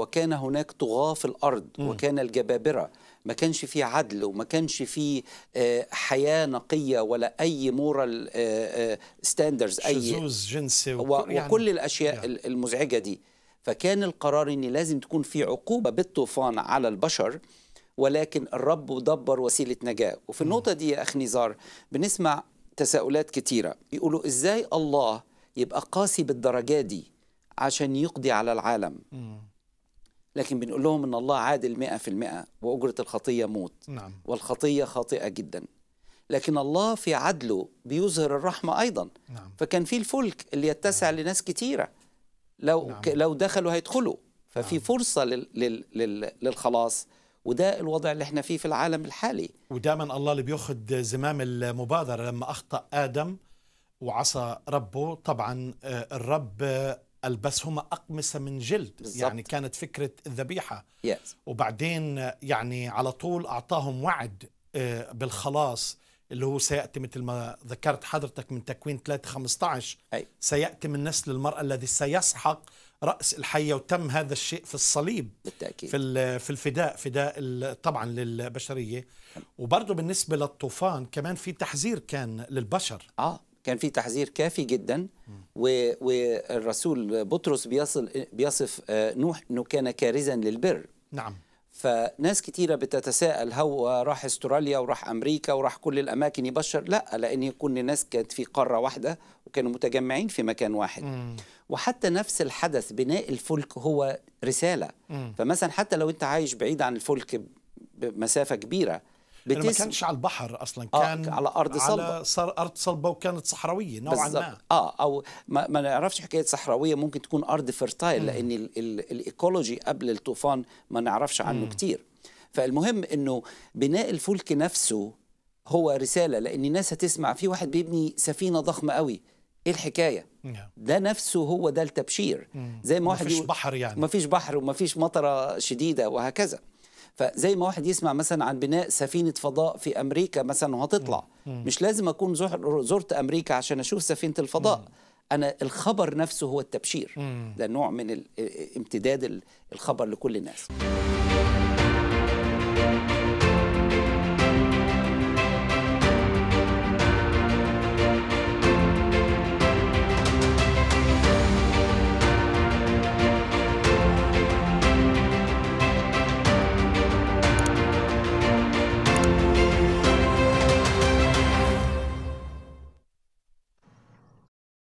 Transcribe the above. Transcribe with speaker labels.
Speaker 1: وكان هناك طغاة في الأرض م. وكان الجبابرة ما كانش في عدل وما كانش في آه، حياة نقية ولا أي مورال آه، ستاندرز آه، أي شذوذ جنسي وكل, يعني وكل الأشياء يعني. المزعجة دي فكان القرار أن لازم تكون في عقوبة بالطوفان على البشر ولكن الرب دبر وسيلة نجاة وفي النقطة دي يا أخ نزار بنسمع تساؤلات كتيرة بيقولوا إزاي الله يبقى قاسي بالدرجات دي عشان يقضي على العالم م. لكن بنقول لهم ان الله عادل 100% واجره الخطيه موت نعم. والخطيه خاطئه جدا لكن الله في عدله بيظهر الرحمه ايضا نعم. فكان في الفلك اللي يتسع نعم. لناس كتيره لو نعم. لو دخلوا هيدخلوا ففي نعم. فرصه لل... لل... لل... للخلاص وده الوضع اللي احنا فيه في العالم الحالي ودائما
Speaker 2: الله اللي بياخذ زمام المبادره لما اخطا ادم وعصى ربه طبعا آه، الرب البسهما اقمصه من جلد بالزبط. يعني كانت فكره الذبيحه yes. وبعدين يعني على طول اعطاهم وعد آه، بالخلاص اللي هو سياتي مثل ما ذكرت حضرتك من تكوين 3 15 سياتي من نسل المراه الذي سيسحق راس الحيه وتم هذا الشيء في الصليب بالتاكيد في في الفداء فداء طبعا للبشريه نعم. وبرضه بالنسبه للطوفان كمان في تحذير كان للبشر
Speaker 1: اه كان في تحذير كافي جدا م. والرسول بطرس بيصل بيصف آه، نوح انه كان كارزا للبر نعم فناس كتيرة بتتساءل هو راح استراليا وراح أمريكا وراح كل الأماكن يبشر لا لأن كل الناس كانت في قارة واحدة وكانوا متجمعين في مكان واحد مم. وحتى نفس الحدث بناء الفلك هو رسالة مم. فمثلا حتى لو أنت عايش بعيد عن الفلك بمسافة كبيرة بتسم... ما كانش على
Speaker 2: البحر اصلا آه، كان آه على ارض صلبه على صار ارض صلبه وكانت صحراويه نوعا بالزبط. ما
Speaker 1: اه او ما, ما نعرفش حكايه صحراويه ممكن تكون ارض فرتايل لان ال ال الايكولوجي قبل الطوفان ما نعرفش عنه كتير فالمهم انه بناء الفلك نفسه هو رساله لان الناس هتسمع في واحد بيبني سفينه ضخمه قوي ايه الحكايه نعم. ده نفسه هو ده التبشير زي ما واحد مفيش بحر يعني مفيش بحر ومفيش مطره شديده وهكذا فزي ما واحد يسمع مثلا عن بناء سفينه فضاء في امريكا مثلا وهتطلع مش لازم اكون زرت امريكا عشان اشوف سفينه الفضاء انا الخبر نفسه هو التبشير ده نوع من امتداد الخبر لكل الناس